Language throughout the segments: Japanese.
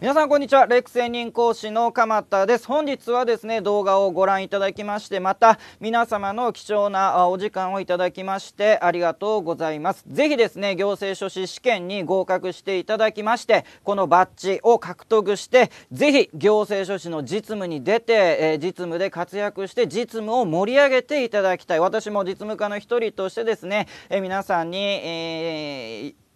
皆さんこんにちはレック専任講師の鎌田です本日はですね動画をご覧いただきましてまた皆様の貴重なお時間をいただきましてありがとうございますぜひですね行政書士試験に合格していただきましてこのバッジを獲得してぜひ行政書士の実務に出て、えー、実務で活躍して実務を盛り上げていただきたい私も実務家の一人としてですね、えー、皆さんに、えー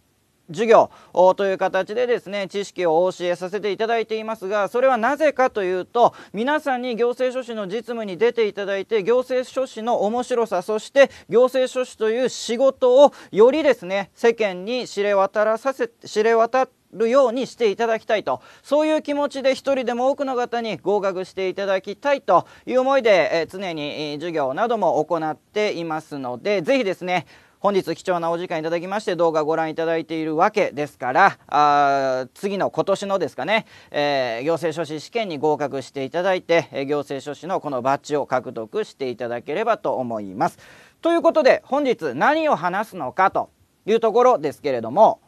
授業という形でですね知識をお教えさせていただいていますがそれはなぜかというと皆さんに行政書士の実務に出ていただいて行政書士の面白さそして行政書士という仕事をよりですね世間に知れ渡らさせ知れ渡ってるようにしていただきたいとそういう気持ちで一人でも多くの方に合格していただきたいという思いで、え常に授業なども行っていますので是非ですね本日貴重なお時間いただきまして動画をご覧いただいているわけですからあ次の今年のですかね、えー、行政書士試験に合格していただいて、え行政書士のこのバッジを獲得していただければと思います。ということで本日何を話すのかというところですけれども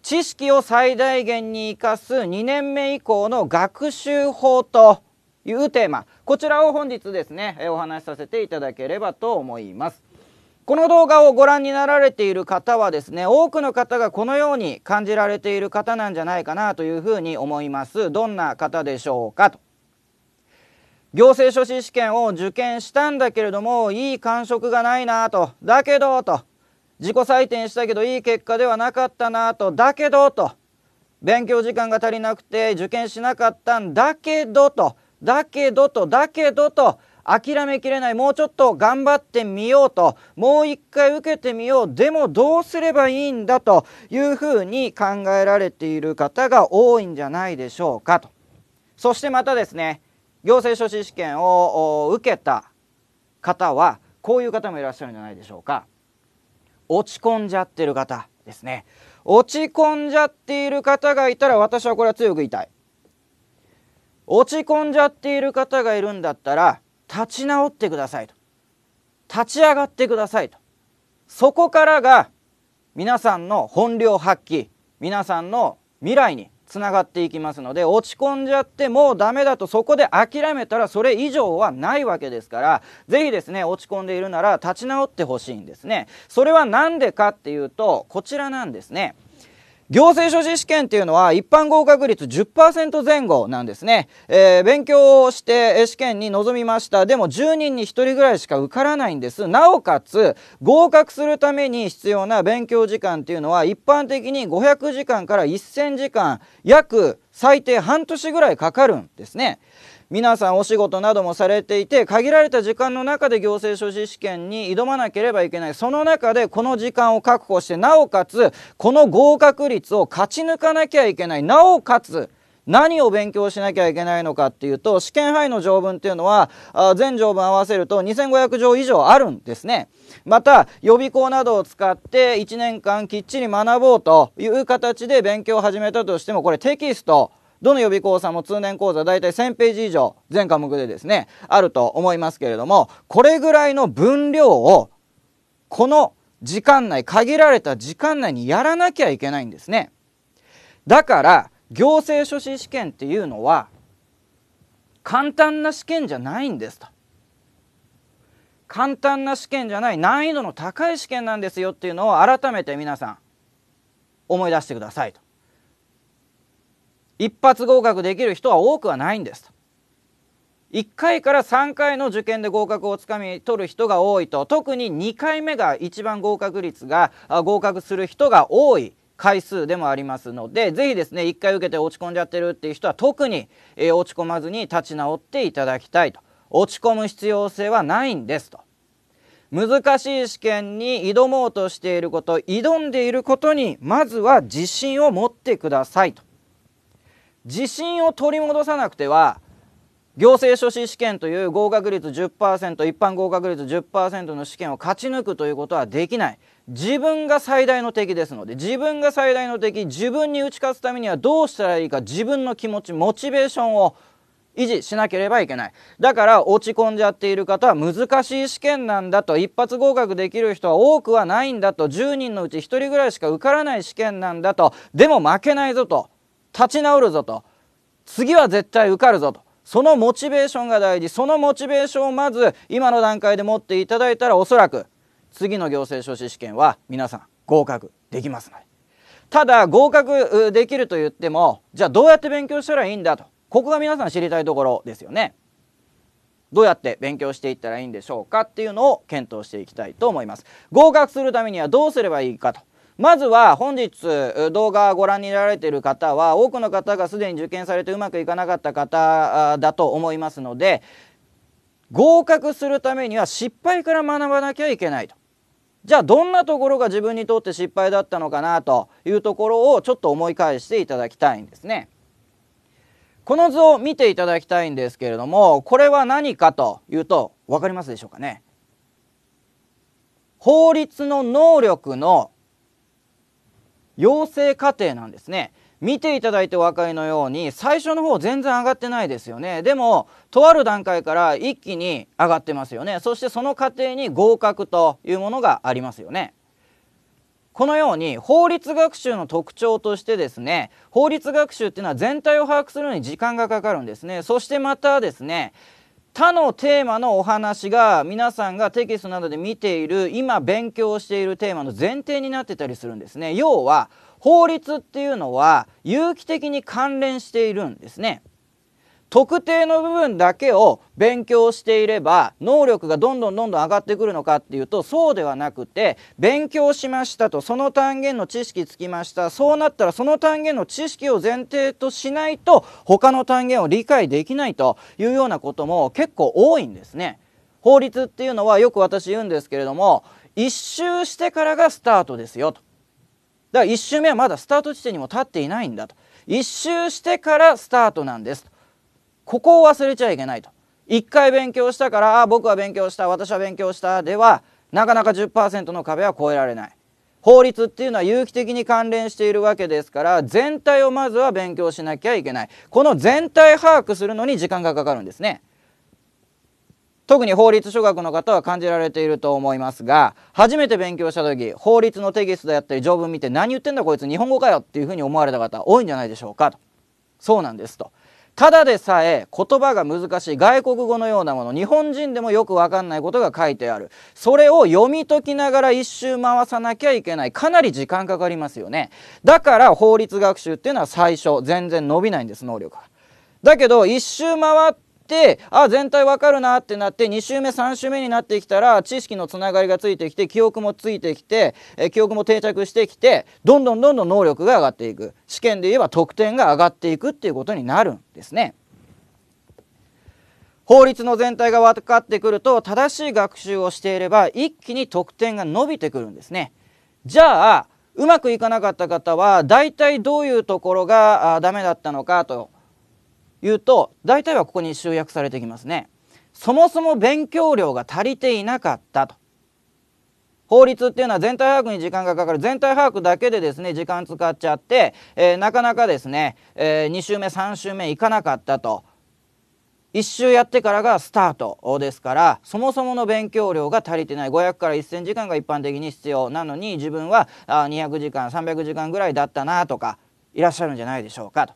知識を最大限に生かす2年目以降の学習法というテーマこちらを本日ですねお話しさせていただければと思います。この動画をご覧になられている方はですね多くの方がこのように感じられている方なんじゃないかなというふうに思いますどんな方でしょうかと行政書士試験を受験したんだけれどもいい感触がないなとだけどと自己採点したけどいい結果ではなかったなとだけどと勉強時間が足りなくて受験しなかったんだけどとだけどとだけどと諦めきれないもうちょっと頑張ってみようともう一回受けてみようでもどうすればいいんだというふうに考えられている方が多いんじゃないでしょうかとそしてまたですね行政書士試験を受けた方はこういう方もいらっしゃるんじゃないでしょうか落ち込んじゃってる方ですね落ち込んじゃっている方がいたら私はこれは強く言いたい落ち込んじゃっている方がいるんだったら立ち直ってくださいと立ち上がってくださいとそこからが皆さんの本領発揮皆さんの未来につながっていきますので落ち込んじゃってもうダメだとそこで諦めたらそれ以上はないわけですから是非ですね落ち込んでいるなら立ち直ってほしいんですねそれは何でかっていうとこちらなんですね。行政書士試験っていうのは一般合格率10%前後なんですね、えー、勉強をして試験に臨みましたでも10人に1人ぐらいしか受からないんですなおかつ合格するために必要な勉強時間っていうのは一般的に500時間から1000時間約最低半年ぐらいかかるんですね。皆さんお仕事などもされていて限られた時間の中で行政書士試験に挑まなければいけないその中でこの時間を確保してなおかつこの合格率を勝ち抜かなきゃいけないなおかつ何を勉強しなきゃいけないのかっていうと試験範囲の条文っていうのは全条文合わせると2500条以上あるんですねまた予備校などを使って1年間きっちり学ぼうという形で勉強を始めたとしてもこれテキストどの予備講座も通年講座大体1000ページ以上全科目でですねあると思いますけれどもこれぐらいの分量をこの時間内限られた時間内にやらなきゃいけないんですね。だから行政書士試験っていうのは簡単な試験じゃないんですと。簡単な試験じゃない難易度の高い試験なんですよっていうのを改めて皆さん思い出してくださいと。一発合格できる人は多くはないんです1回から3回の受験で合格をつかみ取る人が多いと特に2回目が一番合格率が合格する人が多い回数でもありますので是非ですね1回受けて落ち込んじゃってるっていう人は特に、えー、落ち込まずに立ち直っていただきたいと落ち込む必要性はないんですと難しい試験に挑もうとしていること挑んでいることにまずは自信を持ってくださいと自信を取り戻さなくては行政書士試験という合格率10%一般合格率10%の試験を勝ち抜くということはできない自分が最大の敵ですので自分が最大の敵自分に打ち勝つためにはどうしたらいいか自分の気持ちモチベーションを維持しなければいけないだから落ち込んじゃっている方は難しい試験なんだと一発合格できる人は多くはないんだと10人のうち1人ぐらいしか受からない試験なんだとでも負けないぞと立ち直るぞと次は絶対受かるぞとそのモチベーションが大事そのモチベーションをまず今の段階で持っていただいたらおそらく次の行政書士試験は皆さん合格できますのでただ合格できると言ってもじゃあどうやって勉強したらいいんだとここが皆さん知りたいところですよね。どうやって勉強していったらいいんでしょうかっていうのを検討していきたいと思います。合格するためにはどうすればいいかとまずは本日動画ご覧になられている方は多くの方がすでに受験されてうまくいかなかった方だと思いますので合格するためには失敗から学ばなきゃいけないと。じゃあどんなところが自分にとって失敗だったのかなというところをちょっと思い返していただきたいんですね。この図を見ていただきたいんですけれどもこれは何かというと分かりますでしょうかね法律の能力の養成課程なんですね。見ていただいてお分かりのように最初の方全然上がってないですよねでもとある段階から一気に上がってますよねそしてその過程に合格というものがありますよねこのように法律学習の特徴としてですね法律学習っていうのは全体を把握するのに時間がかかるんですねそしてまたですね他のテーマのお話が皆さんがテキストなどで見ている今勉強しているテーマの前提になってたりするんですね要は法律っていうのは有機的に関連しているんですね特定の部分だけを勉強していれば能力がどんどんどんどん上がってくるのかっていうとそうではなくて勉強しましたとその単元の知識つきましたそうなったらその単元の知識を前提としないと他の単元を理解できないというようなことも結構多いんですね。法律っていうのはよく私言うんですけれども一周してからがスタートですよと。だから1周目はまだスタート地点にも立っていないんだと。1周してからスタートなんですここを忘れちゃいけないと1回勉強したからあ僕は勉強した私は勉強したではなかなか10%の壁は超えられない法律っていうのは有機的に関連しているわけですから全体をまずは勉強しなきゃいけないこの全体把握するのに時間がかかるんですね特に法律書学の方は感じられていると思いますが初めて勉強した時法律のテキストであったり条文見て何言ってんだこいつ日本語かよっていうふうに思われた方多いんじゃないでしょうかとそうなんですとただでさえ言葉が難しい外国語のようなもの日本人でもよくわかんないことが書いてあるそれを読み解きながら一周回さなきゃいけないかなり時間かかりますよねだから法律学習っていうのは最初全然伸びないんです能力がだけど一周回っってあ全体わかるなってなって2週目3週目になってきたら知識のつながりがついてきて記憶もついてきて、え記憶も定着してきてどんどんどんどん能力が上がっていく試験で言えば得点が上がっていくっていうことになるんですね。法律の全体が分かってくると正しい学習をしていれば一気に得点が伸びてくるんですね。じゃあうまくいかなかった方は大体どういうところがダメだったのかというと大体はここに集約されてきますね。そもそも勉強量が足りていなかったと。法律っていうのは全体把握に時間がかかる全体把握だけでですね時間使っちゃって、えー、なかなかですね、えー、2週目3週目いかなかったと1週やってからがスタートですからそもそもの勉強量が足りてない500から1000時間が一般的に必要なのに自分はあ200時間300時間ぐらいだったなとかいらっしゃるんじゃないでしょうかと。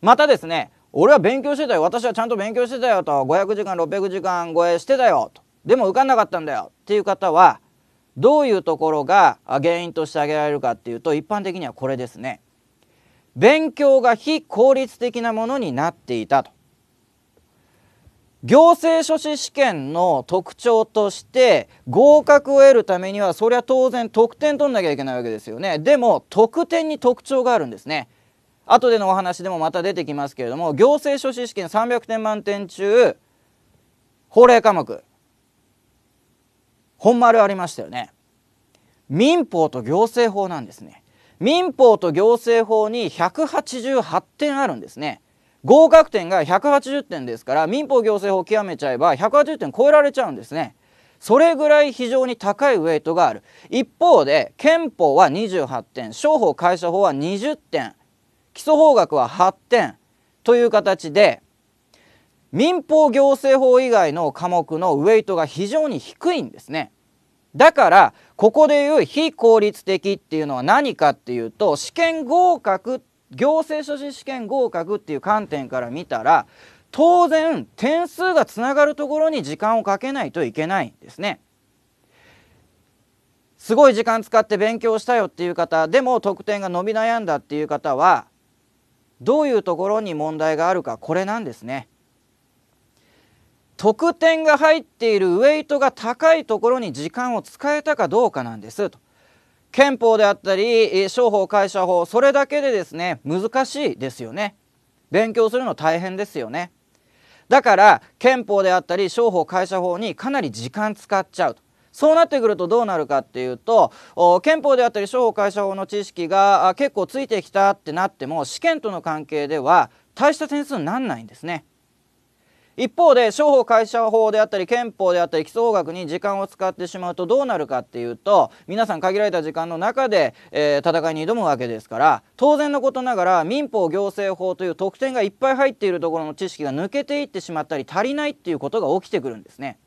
またですね俺は勉強してたよ私はちゃんと勉強してたよと500時間600時間超えしてたよとでも受かんなかったんだよっていう方はどういうところが原因として挙げられるかっていうと一般的にはこれですね。勉強が非効率的なものになっていたと。行政書士試験の特徴として合格を得るためにはそりゃ当然得点取んなきゃいけないわけですよねでも得点に特徴があるんですね後でのお話でもまた出てきますけれども行政書士試験300点満点中法令科目本丸ありましたよね民法と行政法なんですね民法と行政法に188点あるんですね合格点が180点ですから民法行政法極めちゃえば180点超えられちゃうんですねそれぐらい非常に高いウェイトがある一方で憲法は28点商法会社法は20点基礎法学は8点という形で民法行政法以外の科目のウェイトが非常に低いんですね。だからここでいう非効率的っていうのは何かっていうと試験合格行政書士試験合格っていう観点から見たら当然点数がつながるところに時間をかけないといけないんですね。すごい時間使って勉強したよっていう方でも得点が伸び悩んだっていう方はどういうところに問題があるかこれなんですね。得点が入っているウェイトが高いところに時間を使えたかどうかなんですと。憲法であったり商法会社法それだけでですね難しいですよね。勉強するの大変ですよね。だから憲法であったり商法会社法にかなり時間使っちゃうと。そうなってくるとどうなるかっていうと憲法であったり商法会社法の知識が結構ついてきたってなっても試験との関係では大した点数にならないんですね。一方で商法会社法であったり憲法であったり基礎法学に時間を使ってしまうとどうなるかっていうと皆さん限られた時間の中で、えー、戦いに挑むわけですから当然のことながら民法行政法という特典がいっぱい入っているところの知識が抜けていってしまったり足りないっていうことが起きてくるんですね。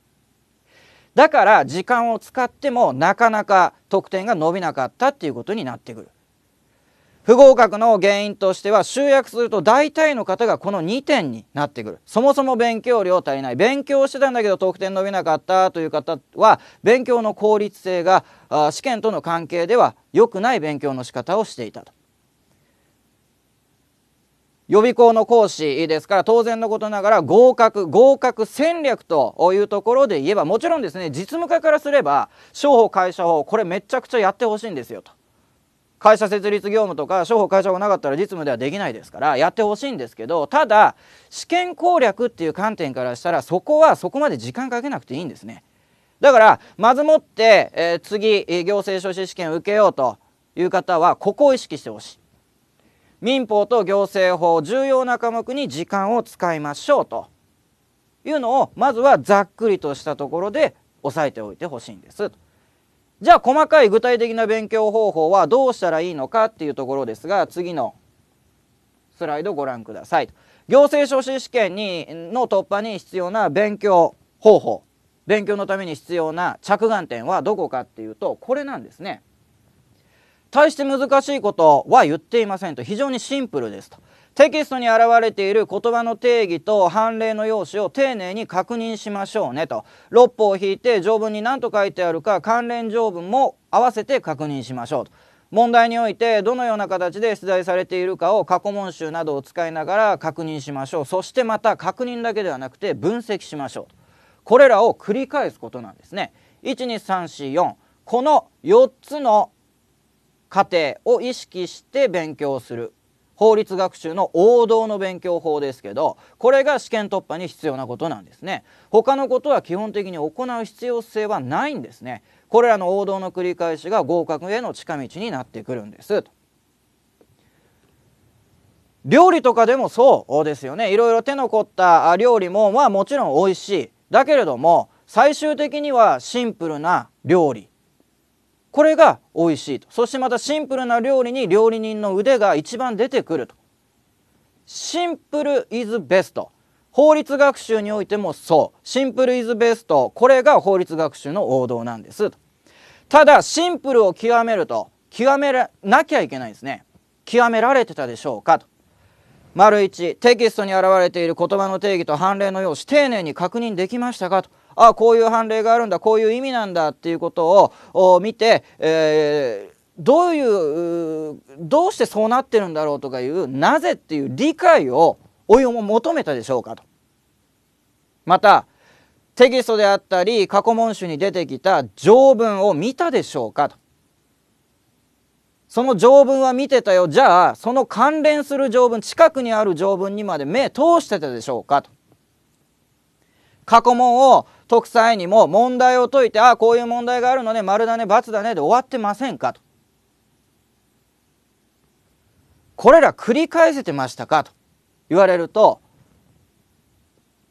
だから時間を使ってもなかなか得点が伸びなかったっていうことになってくる。不合格の原因としては集約すると大体の方がこの2点になってくるそもそも勉強量足りない勉強してたんだけど得点伸びなかったという方は勉強の効率性が試験との関係では良くない勉強の仕方をしていたと予備校の講師ですから当然のことながら合格合格戦略というところで言えばもちろんですね実務家からすれば商法会社法これめちゃくちゃやってほしいんですよと会社設立業務とか商法会社法なかったら実務ではできないですからやってほしいんですけどただ試験攻略っていう観点からしたらそこはそこまで時間かけなくていいんですねだからまずもって、えー、次行政書士試験受けようという方はここを意識してほしい民法と行政法重要な科目に時間を使いましょうというのをまずはざっくりとしたところで押さえておいてほしいんです。じゃあ細かい具体的な勉強方法はどうしたらいいのかっていうところですが次のスライドご覧ください。行政書士試験にの突破に必要な勉強方法勉強のために必要な着眼点はどこかっていうとこれなんですね。大して難しいことは言っていませんと非常にシンプルですとテキストに現れている言葉の定義と判例の用紙を丁寧に確認しましょうねと6歩を引いて条文に何と書いてあるか関連条文も合わせて確認しましょうと問題においてどのような形で出題されているかを過去問集などを使いながら確認しましょうそしてまた確認だけではなくて分析しましょうこれらを繰り返すことなんですね。1 2 3 4この4つの過程を意識して勉強する法律学習の王道の勉強法ですけどこれが試験突破に必要なことなんですね他のことは基本的に行う必要性はないんですねこれらの王道の繰り返しが合格への近道になってくるんです料理とかでもそうですよねいろいろ手の凝った料理もまあもちろん美味しいだけれども最終的にはシンプルな料理これが美味しいとそしてまたシンプルな料理に料理人の腕が一番出てくるとシンプルイズベスト法律学習においてもそうシンプルイズベストこれが法律学習の王道なんですただシンプルを極めると極めらなきゃいけないですね極められてたでしょうかと丸1テキストに現れている言葉の定義と判例の用紙丁寧に確認できましたかとあこういう判例があるんだこういう意味なんだっていうことを見て、えー、どういうどうしてそうなってるんだろうとかいうなぜっていう理解をおいを求めたでしょうかと。またテキストであったり過去問集に出てきた条文を見たでしょうかと。その条文は見てたよじゃあその関連する条文近くにある条文にまで目通してたでしょうかと。過去問を特裁にも問題を解いてああこういう問題があるのね丸だね×だねで終わってませんかとこれら繰り返せてましたかと言われると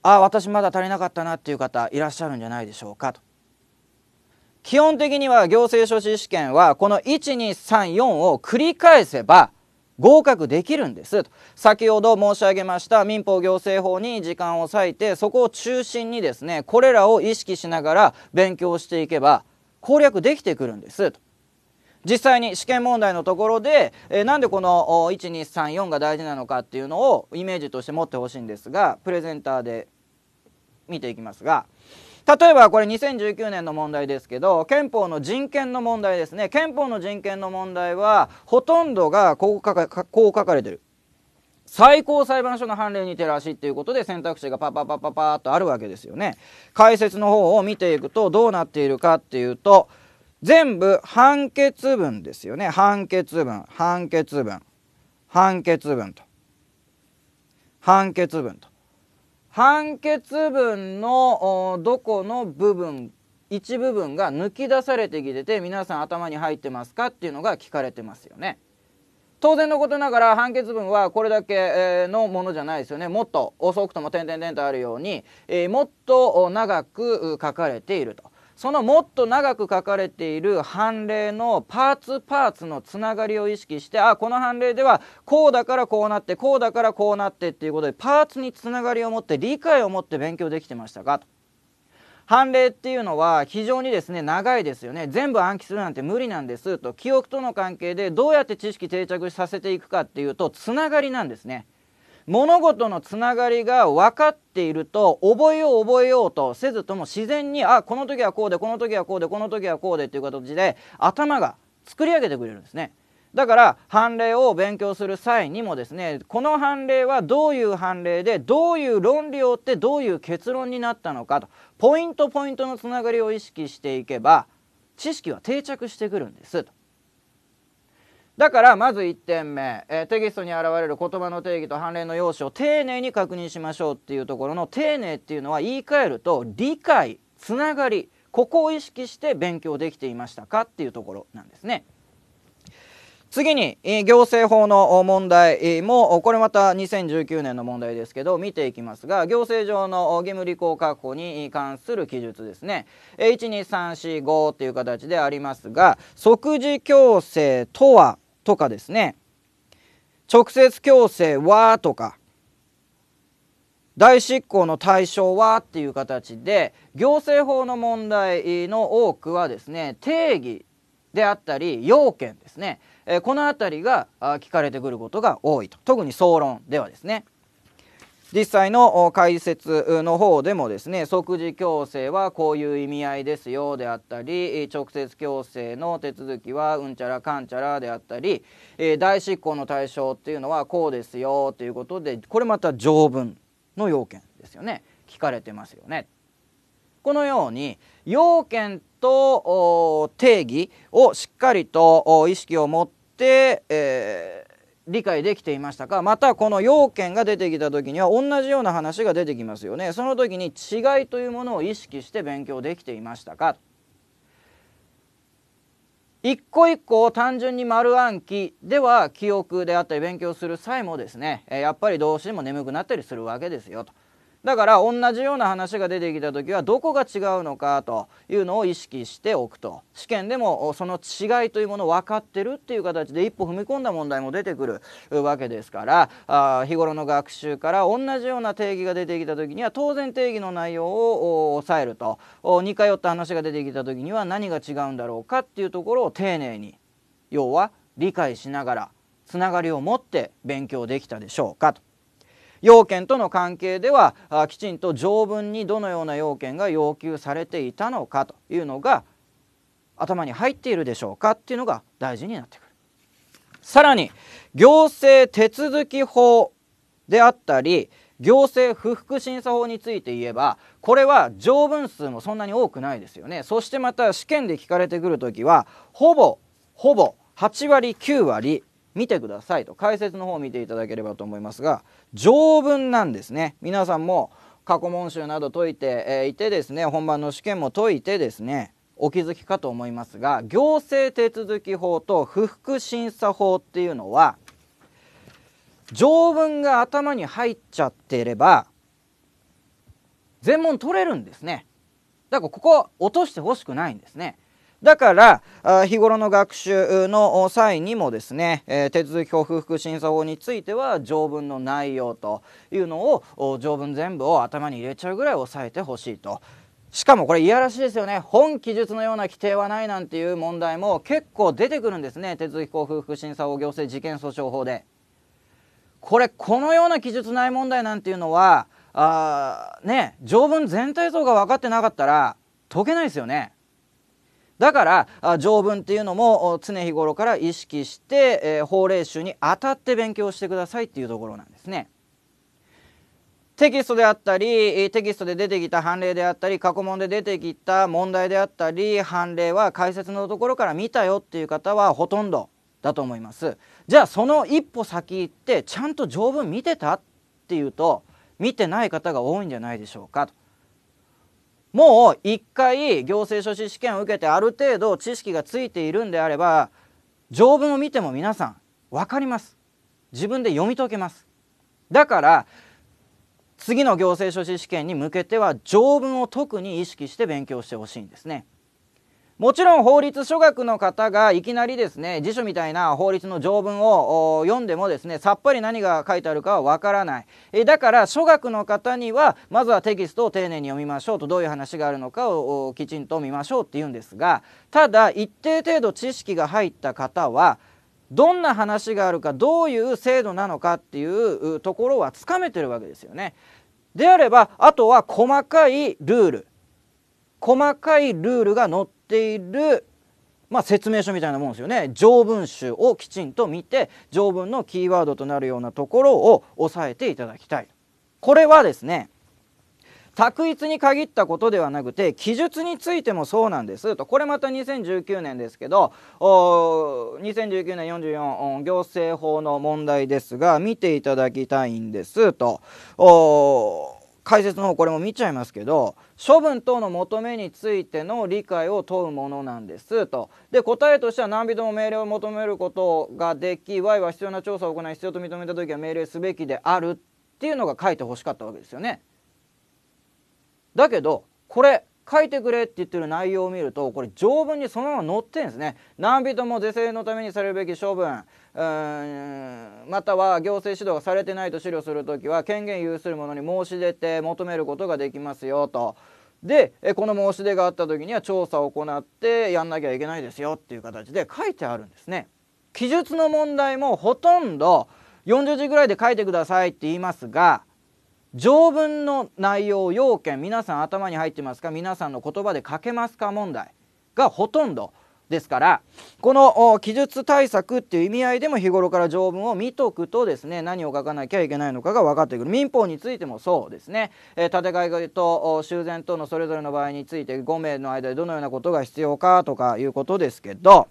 ああ私まだ足りなかったなっていう方いらっしゃるんじゃないでしょうかと基本的には行政書士試験はこの1234を繰り返せば合格できるんですと先ほど申し上げました民法行政法に時間を割いてそこを中心にですねこれらを意識しながら勉強していけば攻略できてくるんですと実際に試験問題のところで、えー、なんでこの1234が大事なのかっていうのをイメージとして持ってほしいんですがプレゼンターで見ていきますが例えばこれ2019年の問題ですけど憲法の人権の問題ですね憲法の人権の問題はほとんどがこう書かこう書かれてる最高裁判所の判例に照らしっていうことで選択肢がパパパパパーっとあるわけですよね解説の方を見ていくとどうなっているかっていうと全部判決文ですよね判決文判決文判決文と判決文と判決文のどこの部分一部分が抜き出されてきてて皆さん頭に入ってますかっていうのが聞かれてますよね。当然のことながら判決文はこれだけのものじゃないですよねもっと遅くとも点々点とあるように、えー、もっと長く書かれていると。そのもっと長く書かれている判例のパーツパーツのつながりを意識してあこの判例ではこうだからこうなってこうだからこうなってっていうことでパーツにつながりを持って理解を持って勉強できてましたかと。判例っていうのは非常にですね長いですよね全部暗記するなんて無理なんですと記憶との関係でどうやって知識定着させていくかっていうとつながりなんですね。物事のつながりが分かっていると覚えよう覚えようとせずとも自然にあこの時はこうでこの時はこうでこの時はこうでっていう形で頭が作り上げてくれるんですね。だから判例を勉強する際にもですねこの判例はどういう判例でどういう論理を追ってどういう結論になったのかとポイントポイントのつながりを意識していけば知識は定着してくるんですとだからまず1点目、えー、テキストに現れる言葉の定義と判例の要旨を丁寧に確認しましょうっていうところの丁寧っていうのは言い換えると理解つながりここを意識して勉強できていましたかっていうところなんですね。次に、え行政法の問題もこれまた2019年の問題ですけど見ていきますが行政上の義務履行確保に関する記述ですね、え12345という形でありますが即時強制とはとかですね直接強制はとか代執行の対象はっていう形で行政法の問題の多くはですね定義であったり要件ですねこの辺りが聞かれてくることが多いと特に総論ではですね。実際の解説の方でもですね即時強制はこういう意味合いですよであったり直接強制の手続きはうんちゃらかんちゃらであったり代執行の対象っていうのはこうですよということでこれまた条文の要件ですよね聞かれてますよね。このように要件と定義をしっかりと意識を持って、え理解できていましたかまたこの要件が出てきた時には同じような話が出てきますよねその時に違いというものを意識して勉強できていましたか一個一個を単純に丸暗記では記憶であったり勉強する際もですねやっぱりどうしても眠くなったりするわけですよと。だから同じような話が出てきた時はどこが違うのかというのを意識しておくと試験でもその違いというものを分かってるっていう形で一歩踏み込んだ問題も出てくるわけですからあ日頃の学習から同じような定義が出てきた時には当然定義の内容を抑えると似通った話が出てきた時には何が違うんだろうかっていうところを丁寧に要は理解しながらつながりを持って勉強できたでしょうかと。要件との関係ではきちんと条文にどのような要件が要求されていたのかというのが頭に入っているでしょうかっていうのが大事になってくる。さらに行政手続き法であったり行政不服審査法について言えばこれは条文数もそんなに多くないですよねそしてまた試験で聞かれてくる時はほぼほぼ8割9割見てくださいと解説の方を見ていただければと思いますが条文なんですね皆さんも過去問集など解いて、えいてですね本番の試験も解いてですねお気づきかと思いますが行政手続法と不服審査法っていうのは条文が頭に入っちゃっていれば全問取れるんですねだからここ落としてほしくないんですねだから日頃の学習の際にもですね、え手続き交付服審査法については条文の内容というのを条文全部を頭に入れちゃうぐらい押さえてほしいと。しかもこれいやらしいですよね本記述のような規定はないなんていう問題も結構出てくるんですね手続き交付福審査法行政事件訴訟法でこれこのような記述ない問題なんていうのはあね条文全体像が分かってなかったら解けないですよねだから条文っていうのも常日頃から意識して、えー、法令集に当たって勉強してくださいっていうところなんですね。テキストであったりテキストで出てきた判例であったり過去問で出てきた問題であったり判例は解説のところから見たよっていう方はほとんどだと思いますじゃあその一歩先行ってちゃんと条文見てたっていうと見てない方が多いんじゃないでしょうかと。もう一回行政書士試験を受けてある程度知識がついているんであれば条文を見ても皆さん分かります自分で読み解けますだから次の行政書士試験に向けては条文を特に意識して勉強してほしいんですね。もちろん法律書学の方がいきなりですね辞書みたいな法律の条文を読んでもですねさっぱり何が書いてあるかはわからないえだから書学の方にはまずはテキストを丁寧に読みましょうとどういう話があるのかをきちんと見ましょうっていうんですがただ一定程度知識が入った方はどんな話があるかどういう制度なのかっていうところはつかめてるわけですよね。であればあとは細かいルール細かいルールが載っているまあ、説明書みたいなもんですよね条文集をきちんと見て条文のキーワードとなるようなところを押さえていただきたいこれはですね択一に限ったことではなくて記述についてもそうなんですとこれまた2019年ですけど2019年44行政法の問題ですが見ていただきたいんですと。解説の方これも見ちゃいますけど処分等の求めについての理解を問うものなんですとで答えとしては何人も命令を求めることができ Y は必要な調査を行い必要と認めた時は命令すべきであるっていうのが書いてほしかったわけですよね。だけどこれ書いてくれって言ってる内容を見るとこれ条文にそのまま載ってんですね。何人も是正のためにされるべき処分うんまたは行政指導がされてないと資料する時は権限有する者に申し出て求めることができますよと。でこの申し出があった時には調査を行ってやんなきゃいけないですよっていう形で書いてあるんですね。記述の問題もほとんど40字ぐらいで書いてくださいって言いますが条文の内容要件皆さん頭に入ってますか皆さんの言葉で書けますか問題がほとんどですからこの記述対策っていう意味合いでも日頃から条文を見とくとですね何を書かなきゃいけないのかが分かってくる民法についてもそうですね、えー、建て替えと修繕等のそれぞれの場合について5名の間でどのようなことが必要かとかいうことですけど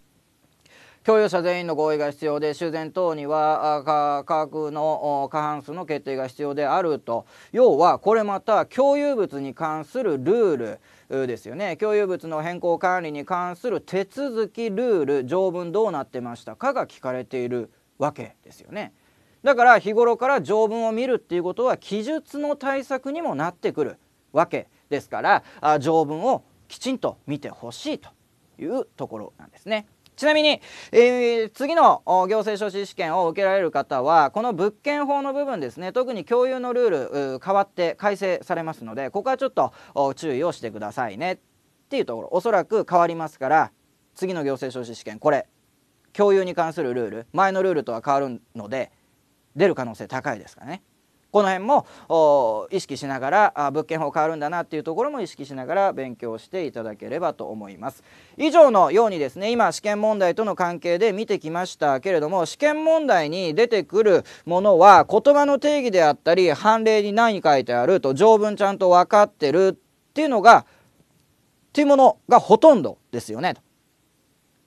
共有者全員の合意が必要で修繕等には価格の過半数の決定が必要であると要はこれまた共有物に関するルールですよね共有物の変更管理に関する手続きルール条文どうなってましたかが聞かれているわけですよね。だから日頃から条文を見るっていうことは記述の対策にもなってくるわけですから条文をきちんと見てほしいというところなんですね。ちなみに、えー、次の行政書士試験を受けられる方はこの物件法の部分ですね特に共有のルール変わって改正されますのでここはちょっと注意をしてくださいねっていうところおそらく変わりますから次の行政書士試験これ共有に関するルール前のルールとは変わるので出る可能性高いですかね。この辺も意識しながら物件法変わるんだなっていうところも意識しながら勉強していただければと思います以上のようにですね今試験問題との関係で見てきましたけれども試験問題に出てくるものは言葉の定義であったり判例に何書いてあると条文ちゃんと分かってるっていうのがっていうものがほとんどですよねと。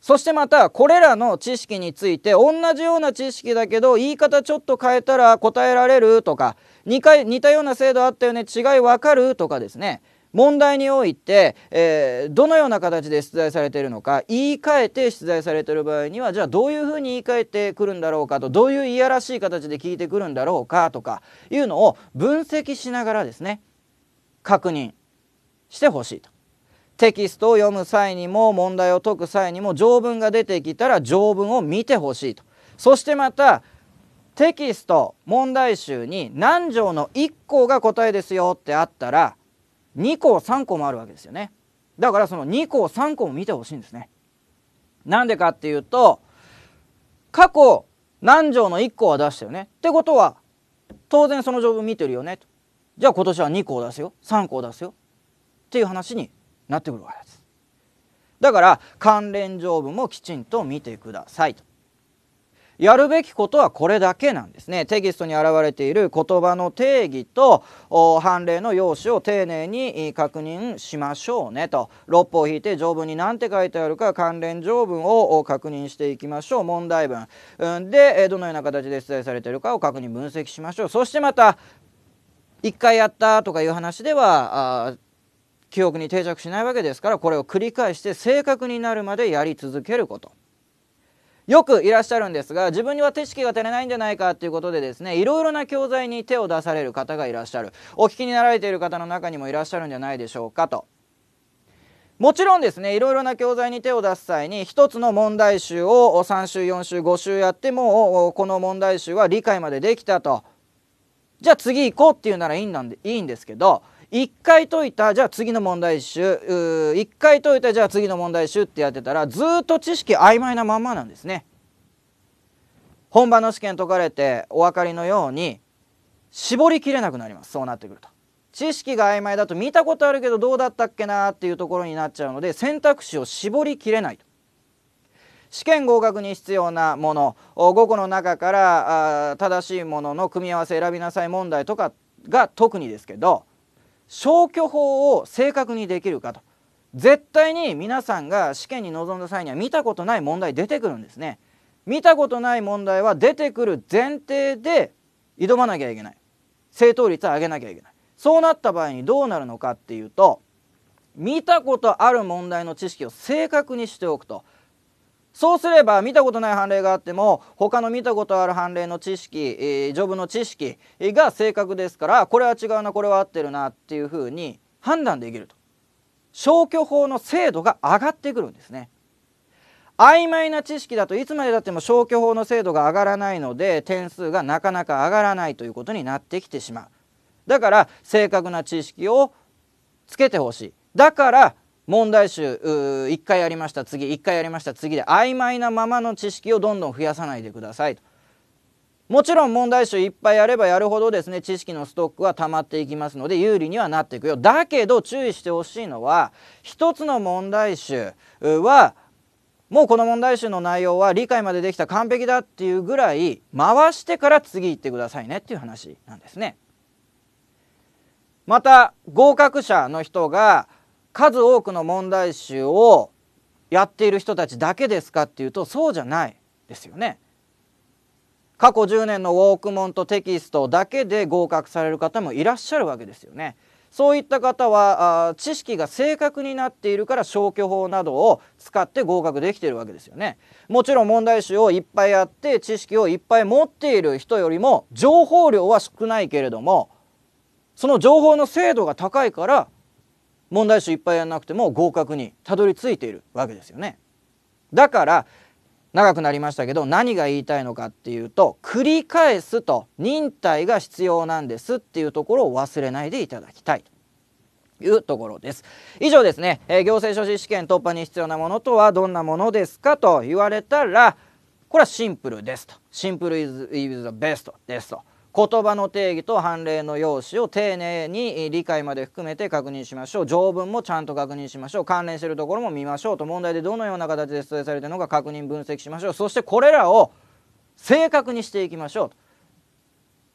そしてまたこれらの知識について同じような知識だけど言い方ちょっと変えたら答えられるとか似回似たような制度あったよね違い分かるとかですね問題において、えー、どのような形で出題されているのか言い換えて出題されている場合にはじゃあどういうふうに言い換えてくるんだろうかとどういういやらしい形で聞いてくるんだろうかとかいうのを分析しながらですね確認してほしいと。テキストを読む際にも問題を解く際にも条文が出てきたら条文を見てほしいとそしてまたテキスト問題集に何条の1項が答えですよってあったら2項3項もあるわけですよねだからその2項3項も見てほしいんですねなんでかっていうと過去何条の1項は出したよねってことは当然その条文見てるよねとじゃあ今年は2項出すよ3項出すよっていう話になってくるわけですだから関連条文もきちんと見てくださいとやるべきことはこれだけなんですねテキストに現れている言葉の定義と判例の用紙を丁寧に確認しましょうねと六歩を引いて条文に何て書いてあるか関連条文を確認していきましょう問題文でどのような形で出題されているかを確認分析しましょうそしてまた1回やったとかいう話では記憶に定着しないわけですからこれを繰り返して正確になるまでやり続けることよくいらっしゃるんですが自分には手識が足りないんじゃないかということでですねいろいろな教材に手を出される方がいらっしゃるお聞きになられている方の中にもいらっしゃるんじゃないでしょうかともちろんですねいろいろな教材に手を出す際に一つの問題集を3週4週5週やってもこの問題集は理解までできたとじゃあ次行こうっていうならいいんでいいんですけど1回解いたじゃあ次の問題集1回解いたじゃあ次の問題集ってやってたらずっと知識曖昧なまんまなんですね。本場の試験解かれてお分かりのように絞りきれなくなりますそうなってくると。知識が曖昧だと見たことあるけどどうだったっけなっていうところになっちゃうので選択肢を絞りきれないと。試験合格に必要なもの5個の中から正しいものの組み合わせ選びなさい問題とかが特にですけど消去法を正確にできるかと絶対に皆さんが試験に臨んだ際には見たことない問題出てくるんですね見たことない問題は出てくる前提で挑まなきゃいけない正答率を上げなきゃいけないそうなった場合にどうなるのかっていうと見たことある問題の知識を正確にしておくとそうすれば見たことない判例があっても他の見たことある判例の知識、えー、ジョブの知識が正確ですからこれは違うなこれは合ってるなっていうふうに判断できると消去法の精度が上がってくるんですね。曖昧な知識だといつまでたっても消去法の精度が上がらないので点数がなかなか上がらないということになってきてしまうだから正確な知識をつけてほしいだから問題集1回やりました次1回やりました次で曖昧なままの知識をどんどん増やさないでくださいと。もちろん問題集いっぱいやればやるほどですね知識のストックは溜まっていきますので有利にはなっていくよだけど注意してほしいのは一つの問題集はもうこの問題集の内容は理解までできた完璧だっていうぐらい回してから次行ってくださいねっていう話なんですね。また合格者の人が数多くの問題集をやっている人たちだけですかっていうとそうじゃないですよね。過去10年のウォークモンとテキストだけで合格される方もいらっしゃるわけですよね。そういった方はあ知識が正確になっているから消去法などを使って合格できているわけですよね。もちろん問題集をいっぱいやって知識をいっぱい持っている人よりも情報量は少ないけれどもその情報の精度が高いから問題集いっぱいやんなくても合格にたどり着いているわけですよね。だから長くなりましたけど何が言いたいのかっていうと繰り返すと忍耐が必要なんですっていうところを忘れないでいただきたいというところです。以上ですね、えー、行政書士試験突破に必要なものとはどんなものですかと言われたらこれはシンプルですとシンプルイズイズベストですと。言葉の定義と判例の用紙を丁寧に理解まで含めて確認しましょう条文もちゃんと確認しましょう関連してるところも見ましょうと問題でどのような形で出題されてるのか確認分析しましょうそしてこれらを正確にしていきましょう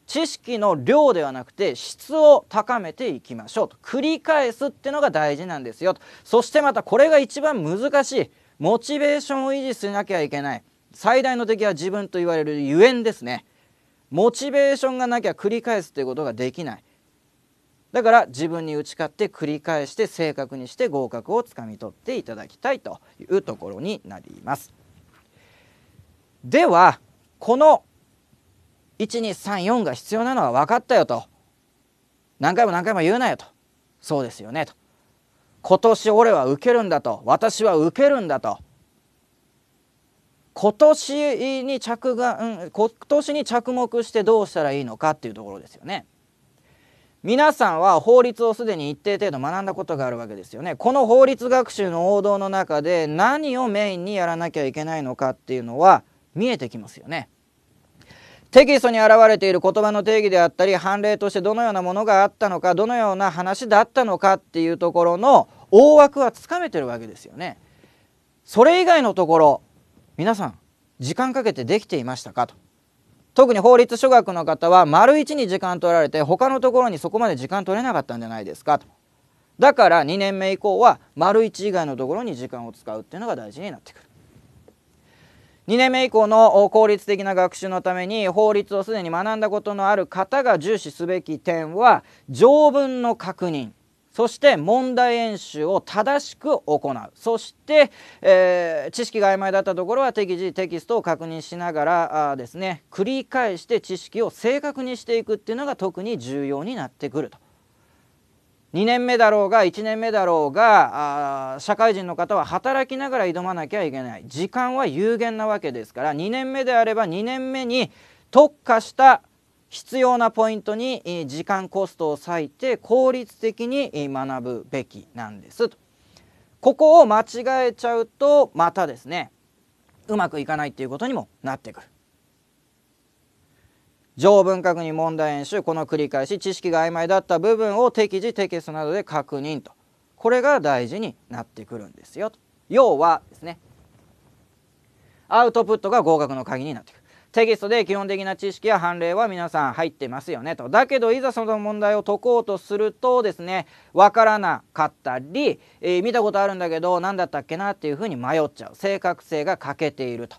知識の量ではなくて質を高めていきましょうと繰り返すってのが大事なんですよとそしてまたこれが一番難しいモチベーションを維持しなきゃいけない最大の敵は自分と言われるゆえんですね。モチベーションがなきゃ繰り返すということができないだから自分に打ち勝って繰り返して正確にして合格をつかみ取っていただきたいというところになりますではこの1234が必要なのは分かったよと何回も何回も言うなよとそうですよねと今年俺は受けるんだと私は受けるんだと今年に着眼、今年に着目してどうしたらいいのかっていうところですよね。皆さんは法律をすでに一定程度学んだことがあるわけですよね。この法律学習の王道の中で何をメインにやらなきゃいけないのかっていうのは見えてきますよね。テキストに現れている言葉の定義であったり判例としてどのようなものがあったのかどのような話だったのかっていうところの大枠はつかめてるわけですよね。それ以外のところ皆さん時間かけてできていましたかと特に法律書学の方は丸1に時間取られて他のところにそこまで時間取れなかったんじゃないですかとだから2年目以降は丸1以外のところに時間を使うっていうのが大事になってくる2年目以降の効率的な学習のために法律をすでに学んだことのある方が重視すべき点は条文の確認そして問題演習を正しく行うそして、えー、知識が曖昧だったところは適時テキストを確認しながらあですね繰り返して知識を正確にしていくっていうのが特に重要になってくると。2年目だろうが1年目だろうが社会人の方は働きながら挑まなきゃいけない時間は有限なわけですから2年目であれば2年目に特化した必要なポイントに時間コストを割いて効率的に学ぶべきなんですとここを間違えちゃうとまたですねうまくいかないっていうことにもなってくる条文確認問題演習この繰り返し知識が曖昧だった部分を適時テキストなどで確認とこれが大事になってくるんですよと要はですねアウトプットが合格の鍵になってくるテキストで基本的な知識や判例は皆さん入ってますよねと。だけどいざその問題を解こうとするとですね、わからなかったり、えー、見たことあるんだけど何だったっけなっていうふうに迷っちゃう。正確性が欠けていると。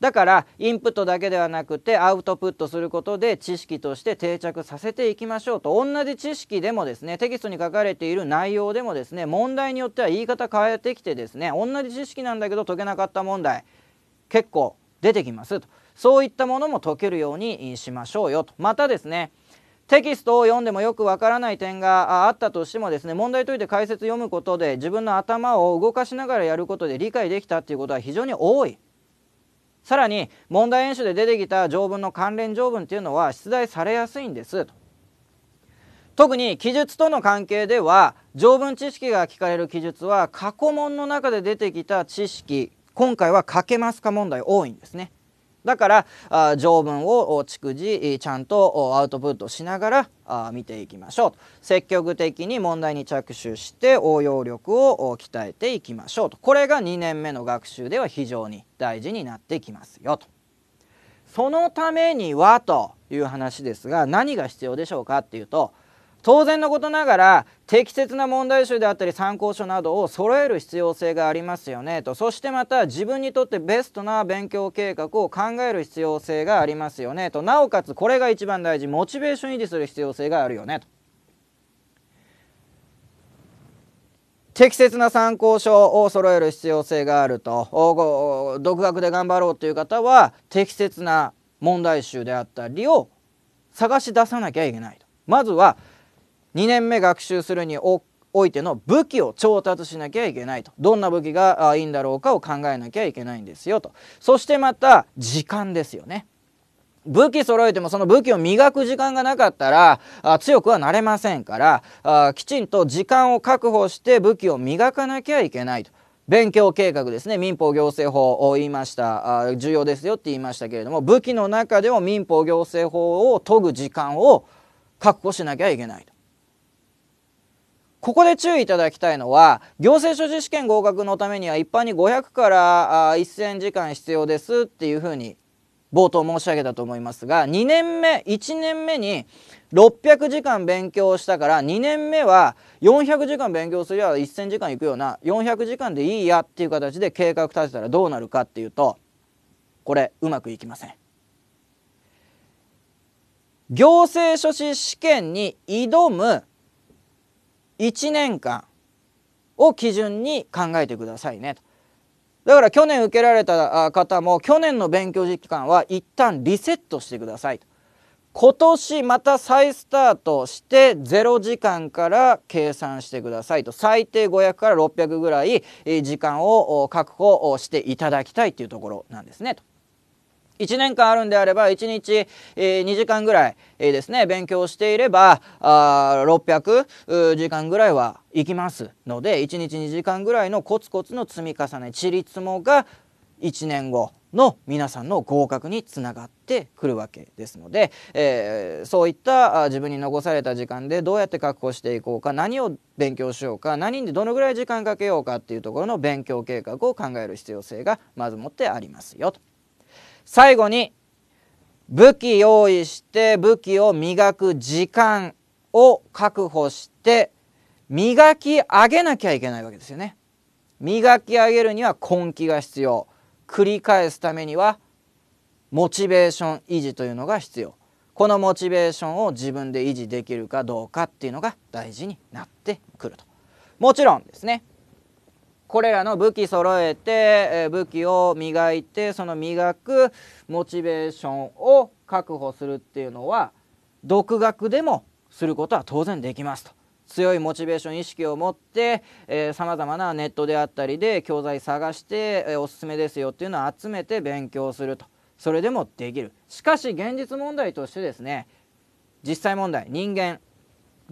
だからインプットだけではなくてアウトプットすることで知識として定着させていきましょうと同じ知識でもですねテキストに書かれている内容でもですね問題によっては言い方変えてきてですね同じ知識なんだけど解けなかった問題結構出てきますと。そういったものも解けるようにしましょうよとまたですねテキストを読んでもよくわからない点があったとしてもですね問題解いて解説読むことで自分の頭を動かしながらやることで理解できたっていうことは非常に多いさらに問題演習で出てきた条文の関連条文っていうのは出題されやすいんです特に記述との関係では条文知識が聞かれる記述は過去問の中で出てきた知識今回は書けますか問題多いんですね。だから条文を逐次ちゃんとアウトプットしながら見ていきましょうと積極的に問題に着手して応用力を鍛えていきましょうとこれが2年目の学習では非常に大事になってきますよと。そのためにはという話ですが何が必要でしょうかっていうと当然のことながら適切な問題集であったり参考書などを揃える必要性がありますよねとそしてまた自分にとってベストな勉強計画を考える必要性がありますよねとなおかつこれが一番大事モチベーション維持する必要性があるよねと。適切な参考書を揃える必要性があると独学で頑張ろうという方は適切な問題集であったりを探し出さなきゃいけないと。まずは2年目学習するにおおいての武器を調達しなきゃいけないとどんな武器がいいんだろうかを考えなきゃいけないんですよとそしてまた時間ですよね武器揃えてもその武器を磨く時間がなかったらあ強くはなれませんからあきちんと時間を確保して武器を磨かなきゃいけないと。勉強計画ですね民法行政法を言いましたあ重要ですよって言いましたけれども武器の中でも民法行政法を研ぐ時間を確保しなきゃいけないと。ここで注意いただきたいのは行政書士試験合格のためには一般に500から1000時間必要ですっていうふうに冒頭申し上げたと思いますが2年目1年目に600時間勉強したから2年目は400時間勉強すりゃ1,000時間いくような400時間でいいやっていう形で計画立てたらどうなるかっていうとこれうまくいきません。行政書士試験に挑む1年間を基準に考えてくださいねと。だから去年受けられた方も去年の勉強時間は一旦リセットしてくださいと。今年また再スタートして0時間から計算してくださいと最低500から600ぐらい時間を確保していただきたいというところなんですねと。1年間あるんであれば1日、えー、2時間ぐらい、えー、ですね勉強していればあ600時間ぐらいは行きますので1日2時間ぐらいのコツコツの積み重ねちりつもが1年後の皆さんの合格につながってくるわけですので、えー、そういった自分に残された時間でどうやって確保していこうか何を勉強しようか何にどのぐらい時間かけようかっていうところの勉強計画を考える必要性がまずもってありますよと。最後に武器用意して武器を磨く時間を確保して磨き上げなきゃいけないわけですよね。磨き上げるには根気が必要繰り返すためにはモチベーション維持というのが必要このモチベーションを自分で維持できるかどうかっていうのが大事になってくるともちろんですねこれらの武器揃えて、え武器を磨いてその磨くモチベーションを確保するっていうのは独学でもすることは当然できますと。強いモチベーション意識を持ってさまざまなネットであったりで教材探して、えー、おすすめですよっていうのを集めて勉強するとそれでもできるしかし現実問題としてですね実際問題人間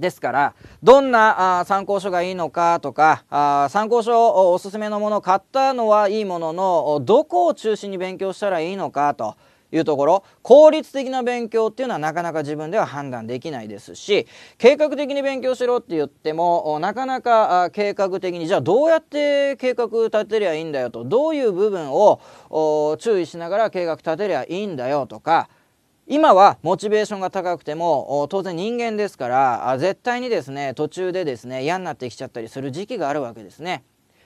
ですから、どんなあ参考書がいいのかとか、あ参考書おすすめのものを買ったのはいいものの、どこを中心に勉強したらいいのかと。いうところ効率的な勉強っていうのはなかなか自分では判断できないですし計画的に勉強しろって言ってもなかなか計画的にじゃあどうやって計画立てりゃいいんだよとどういう部分を注意しながら計画立てりゃいいんだよとか今はモチベーションが高くても当然人間ですから絶対にですね途中でですね嫌になってきちゃったりする時期があるわけですね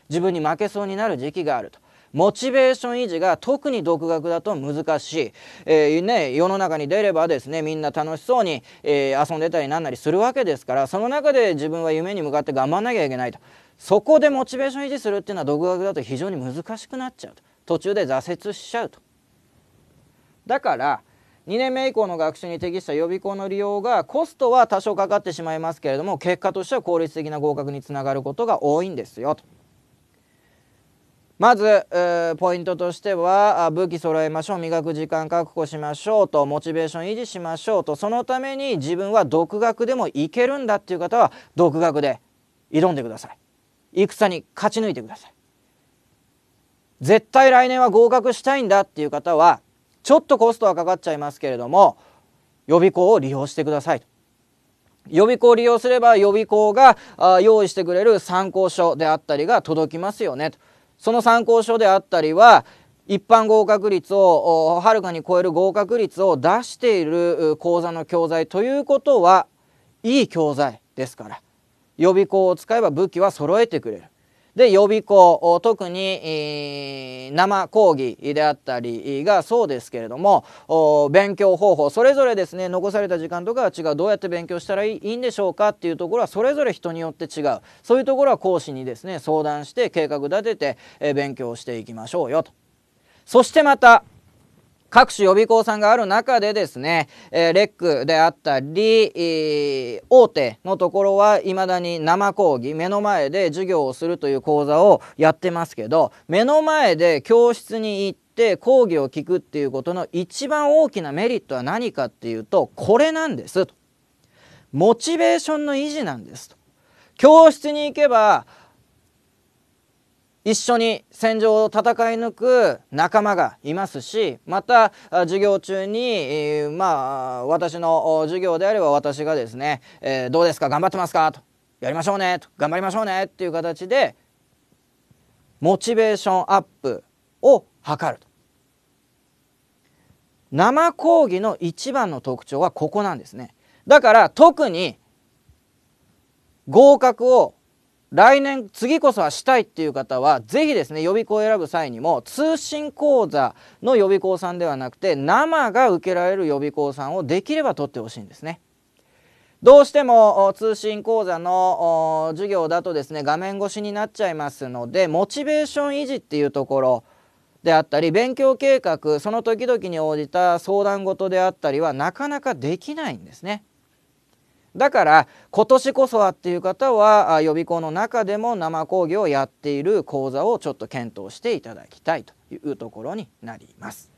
自分に負けそうになる時期があるとモチベーション維持が特に独学だと難しい、えー、ね、世の中に出ればですねみんな楽しそうに、えー、遊んでたりなんなりするわけですからその中で自分は夢に向かって頑張んなきゃいけないとそこでモチベーション維持するっていうのは独学だと非常に難しくなっちゃうと途中で挫折しちゃうとだから2年目以降の学習に適した予備校の利用がコストは多少かかってしまいますけれども結果としては効率的な合格につながることが多いんですよと。まずポイントとしては武器揃えましょう磨く時間確保しましょうとモチベーション維持しましょうとそのために自分は独学でもいけるんだっていう方は独学で挑んでください戦に勝ち抜いてください絶対来年は合格したいんだっていう方はちょっとコストはかかっちゃいますけれども予備校を利用してくださいと。予備校を利用すれば予備校が用意してくれる参考書であったりが届きますよねと。その参考書であったりは一般合格率をはるかに超える合格率を出している講座の教材ということはいい教材ですから予備校を使えば武器は揃えてくれるで予備校特に生講義であったりがそうですけれども勉強方法それぞれですね残された時間とかは違うどうやって勉強したらいいんでしょうかっていうところはそれぞれ人によって違うそういうところは講師にですね相談して計画立てて勉強していきましょうよと。そしてまた各種予備校さんがある中でですね、えー、レックであったり、えー、大手のところはいまだに生講義目の前で授業をするという講座をやってますけど目の前で教室に行って講義を聞くっていうことの一番大きなメリットは何かっていうとこれなんですとモチベーションの維持なんですと教室に行けば一緒に戦場を戦い抜く仲間がいますしまた授業中に、えー、まあ私の授業であれば私がですね、えー、どうですか頑張ってますかとやりましょうねと頑張りましょうねっていう形でモチベーションアップを図ると生講義の一番の特徴はここなんですねだから特に合格を来年次こそはしたいっていう方は是非ですね予備校を選ぶ際にも通信講座の予備校さんではなくて生が受けられる予備校さんをできれば取ってほしいんですね。どうしても通信講座の授業だとですね画面越しになっちゃいますのでモチベーション維持っていうところであったり勉強計画その時々に応じた相談事であったりはなかなかできないんですね。だから今年こそはっていう方は予備校の中でも生講義をやっている講座をちょっと検討していただきたいというところになります。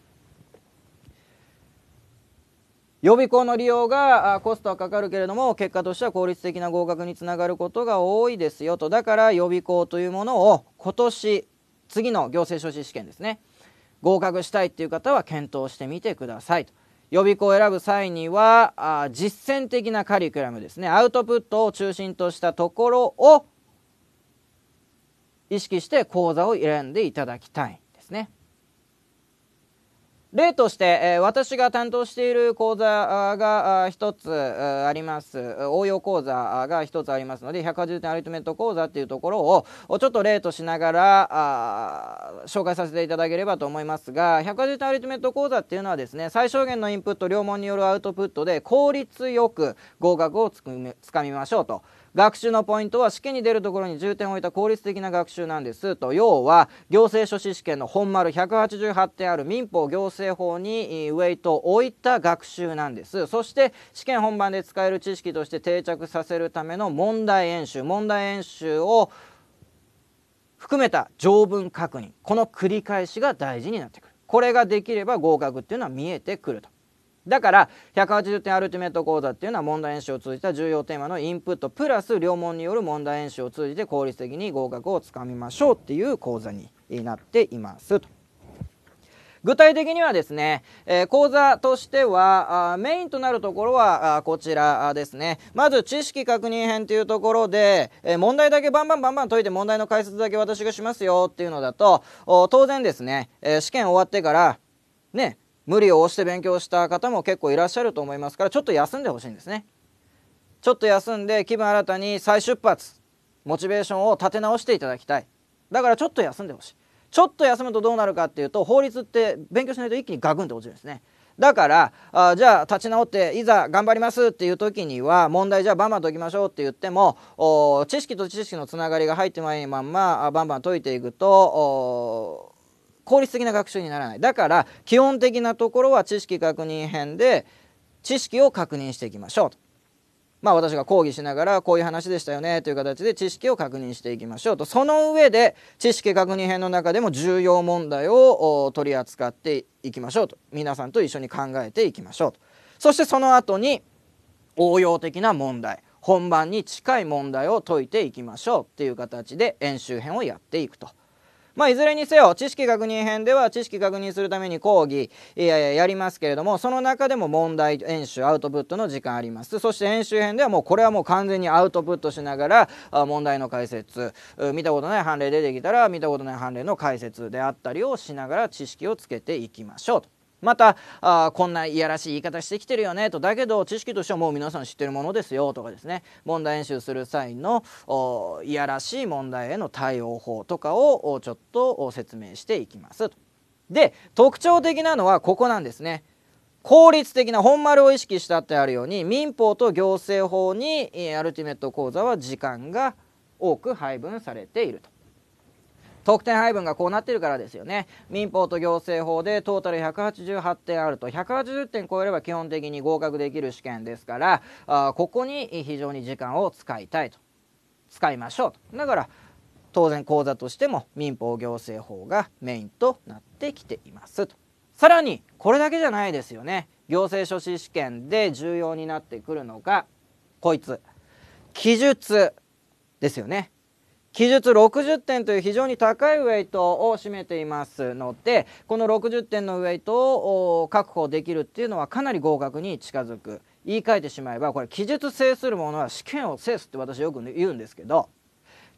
予備校の利用がコストはかかるけれども結果としては効率的な合格につながることが多いですよとだから予備校というものを今年次の行政書士試験ですね合格したいっていう方は検討してみてくださいと。予備校を選ぶ際にはあ実践的なカリキュラムですねアウトプットを中心としたところを意識して講座を選んでいただきたいんですね。例として、え私が担当している講座が1つあります応用講座が1つありますので180点アルティメット講座っていうところをちょっと例としながら紹介させていただければと思いますが180点アルティメット講座っていうのはですね最小限のインプット両門によるアウトプットで効率よく合格をつかみましょうと。学習のポイントは試験に出るところに重点を置いた効率的な学習なんですと要は行政書士試験の本丸188点ある民法行政法にウェイトを置いた学習なんですそして試験本番で使える知識として定着させるための問題演習問題演習を含めた条文確認この繰り返しが大事になってくるこれができれば合格っていうのは見えてくると。だから180点アルティメット講座っていうのは問題演習を通じた重要テーマのインプットプラス両問による問題演習を通じて効率的に合格をつかみましょうっていう講座になっていますと。具体的にはですね、えー、講座としてはあメインとなるところはあこちらですねまず知識確認編というところで、えー、問題だけバンバンバンバン解いて問題の解説だけ私がしますよっていうのだと当然ですね、えー、試験終わってからね無理を押して勉強した方も結構いらっしゃると思いますからちょっと休んでほしいんですねちょっと休んで気分新たに再出発モチベーションを立て直していただきたいだからちょっと休んでほしいちょっと休むとどうなるかっていうと法律って勉強しないと一気にガクンって落ちるんですねだからあじゃあ立ち直っていざ頑張りますっていう時には問題じゃあバンバン解きましょうって言っても知識と知識のつながりが入ってないまんまバンバン解いていくと効率的な学習にならないだから基本的なところは知識確認編で知識を確認していきましょうと。まあ私が講義しながらこういう話でしたよねという形で知識を確認していきましょうとその上で知識確認編の中でも重要問題を取り扱っていきましょうと皆さんと一緒に考えていきましょうとそしてその後に応用的な問題本番に近い問題を解いていきましょうっていう形で演習編をやっていくと。まあ、いずれにせよ知識確認編では知識確認するために講義ややりますけれどもその中でも問題演習アウトプットの時間ありますそして演習編ではもうこれはもう完全にアウトプットしながら問題の解説見たことない判例出てきたら見たことない判例の解説であったりをしながら知識をつけていきましょうと。またあこんないやらしい言い方してきてるよねとだけど知識としてはもう皆さん知ってるものですよとかですね問題演習する際のいやらしい問題への対応法とかをちょっと説明していきます。で特徴的なのはここなんですね。効率的な本丸を意識したってあるように民法と行政法にアルティメット講座は時間が多く配分されていると。得点配分がこうなってるからですよね民法と行政法でトータル188点あると180点超えれば基本的に合格できる試験ですからあここに非常に時間を使いたいと使いましょうとだから当然講座としても民法行政法がメインとなってきていますとさらにこれだけじゃないですよね行政書士試験で重要になってくるのがこいつ記述ですよね記述60点という非常に高いウェイトを占めていますのでこの60点のウェイトを確保できるっていうのはかなり合格に近づく言い換えてしまえばこれ記述制するものは試験を制すって私よく言うんですけど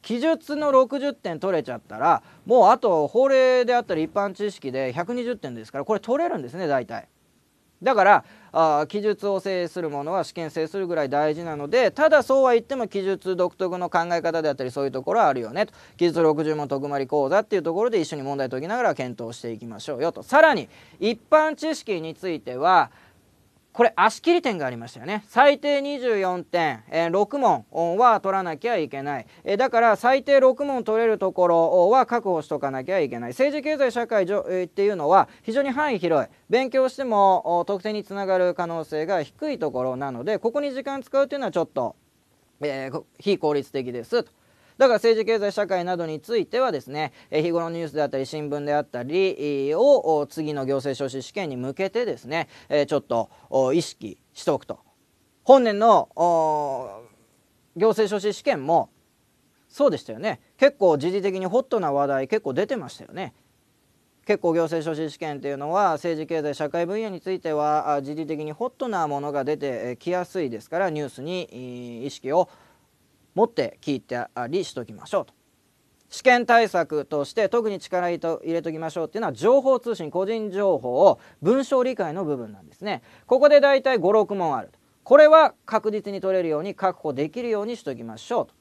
記述の60点取れちゃったらもうあと法令であったり一般知識で120点ですからこれ取れるんですね大体。だからあ記述を制するものは試験制するぐらい大事なのでただそうは言っても記述独特の考え方であったりそういうところはあるよねと記述60問徳まり講座っていうところで一緒に問題解きながら検討していきましょうよとさらに一般知識についてはこれ足切り点がありましたよね最低24点、えー、6問は取らなきゃいけない、えー、だから最低6問取れるところは確保しとかなきゃいけない政治経済社会、えー、っていうのは非常に範囲広い勉強しても得点につながる可能性が低いところなのでここに時間使うというのはちょっと、えー、非効率的ですと。だから政治経済社会などについてはですね、日頃のニュースであったり新聞であったりを次の行政書士試験に向けてですね、ちょっと意識しておくと。本年の行政書士試験もそうでしたよね結構時事的にホットな話題結構出てましたよね。結構行政書士試験っていうのは政治経済社会分野については時事的にホットなものが出てきやすいですからニュースに意識を持って聞いてありしときましょうと。試験対策として特に力入れときましょうっていうのは情報通信個人情報を文章理解の部分なんですね。ここでだいたい56問ある。これは確実に取れるように確保できるようにしときましょうと。